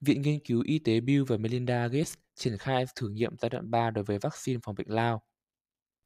Viện Nghiên cứu Y tế Bill và Melinda Gates triển khai thử nghiệm giai đoạn 3 đối với vaccine phòng bệnh lao.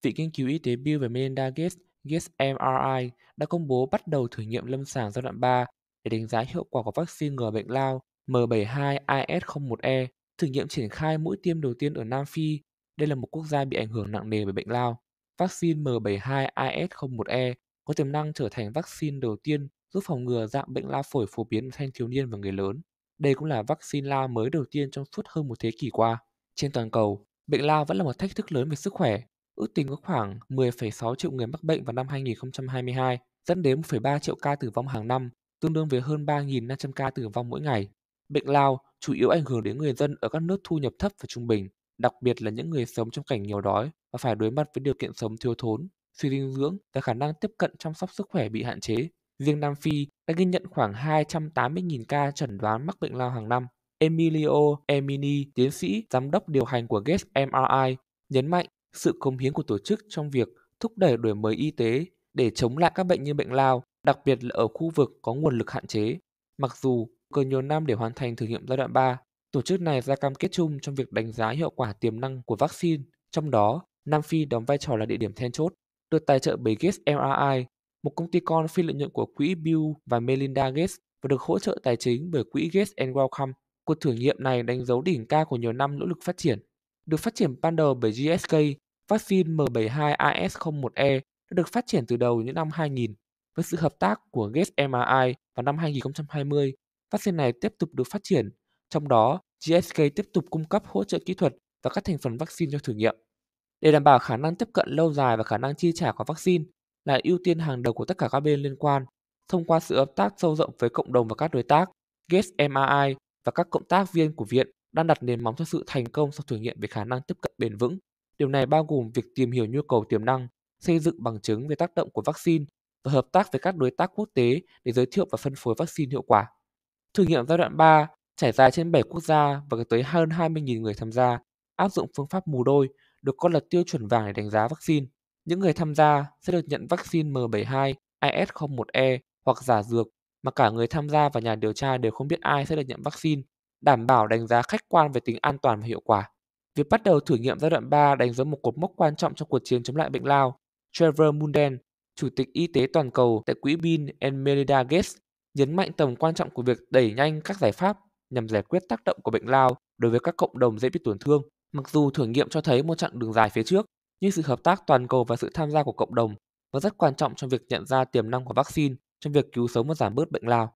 Viện Nghiên cứu Y tế Bill và Melinda Gates, Gates MRI, đã công bố bắt đầu thử nghiệm lâm sàng giai đoạn 3 để đánh giá hiệu quả của vaccine ngừa bệnh lao M72IS01E, thử nghiệm triển khai mũi tiêm đầu tiên ở Nam Phi. Đây là một quốc gia bị ảnh hưởng nặng nề bởi bệnh lao vaccine M72AS01E có tiềm năng trở thành vaccine đầu tiên giúp phòng ngừa dạng bệnh lao phổi phổ biến ở thanh thiếu niên và người lớn. Đây cũng là vaccine lao mới đầu tiên trong suốt hơn một thế kỷ qua. Trên toàn cầu, bệnh lao vẫn là một thách thức lớn về sức khỏe. Ước tính có khoảng 10,6 triệu người mắc bệnh vào năm 2022, dẫn đến 1,3 triệu ca tử vong hàng năm, tương đương với hơn 3.500 ca tử vong mỗi ngày. Bệnh lao chủ yếu ảnh hưởng đến người dân ở các nước thu nhập thấp và trung bình, đặc biệt là những người sống trong cảnh nghèo đói và phải đối mặt với điều kiện sống thiếu thốn, suy dinh dưỡng và khả năng tiếp cận chăm sóc sức khỏe bị hạn chế. Riêng Nam Phi đã ghi nhận khoảng 280.000 ca chẩn đoán mắc bệnh lao hàng năm. Emilio Emini, tiến sĩ giám đốc điều hành của Gates MRI, nhấn mạnh sự cống hiến của tổ chức trong việc thúc đẩy đổi mới y tế để chống lại các bệnh như bệnh lao, đặc biệt là ở khu vực có nguồn lực hạn chế. Mặc dù cần nhiều năm để hoàn thành thử nghiệm giai đoạn 3, tổ chức này ra cam kết chung trong việc đánh giá hiệu quả tiềm năng của vaccine, trong đó Nam Phi đóng vai trò là địa điểm then chốt, được tài trợ bởi Gates MRI, một công ty con phi lợi nhuận của quỹ Bill và Melinda Gates và được hỗ trợ tài chính bởi quỹ Gates and Wellcome. Cuộc thử nghiệm này đánh dấu đỉnh cao của nhiều năm nỗ lực phát triển. Được phát triển ban đầu bởi GSK, vaccine M72AS01E đã được phát triển từ đầu những năm 2000 với sự hợp tác của Gates MRI vào năm 2020. Vaccine này tiếp tục được phát triển, trong đó GSK tiếp tục cung cấp hỗ trợ kỹ thuật và các thành phần vaccine cho thử nghiệm. Để đảm bảo khả năng tiếp cận lâu dài và khả năng chi trả của vaccine là ưu tiên hàng đầu của tất cả các bên liên quan, thông qua sự hợp tác sâu rộng với cộng đồng và các đối tác, Gates MRI và các cộng tác viên của viện đang đặt nền móng cho sự thành công sau thử nghiệm về khả năng tiếp cận bền vững. Điều này bao gồm việc tìm hiểu nhu cầu tiềm năng, xây dựng bằng chứng về tác động của vaccine và hợp tác với các đối tác quốc tế để giới thiệu và phân phối vaccine hiệu quả. Thử nghiệm giai đoạn 3 trải dài trên 7 quốc gia và có tới hơn 20.000 người tham gia, áp dụng phương pháp mù đôi được coi là tiêu chuẩn vàng để đánh giá vaccine. Những người tham gia sẽ được nhận vaccine M72, IS01E hoặc giả dược mà cả người tham gia và nhà điều tra đều không biết ai sẽ được nhận vaccine, đảm bảo đánh giá khách quan về tính an toàn và hiệu quả. Việc bắt đầu thử nghiệm giai đoạn 3 đánh dấu một cột mốc quan trọng trong cuộc chiến chống lại bệnh lao. Trevor Munden, Chủ tịch Y tế Toàn cầu tại quỹ Bill and Melinda Gates, nhấn mạnh tầm quan trọng của việc đẩy nhanh các giải pháp nhằm giải quyết tác động của bệnh lao đối với các cộng đồng dễ bị tổn thương. Mặc dù thử nghiệm cho thấy một chặng đường dài phía trước, nhưng sự hợp tác toàn cầu và sự tham gia của cộng đồng vẫn rất quan trọng trong việc nhận ra tiềm năng của vaccine trong việc cứu sống và giảm bớt bệnh lao.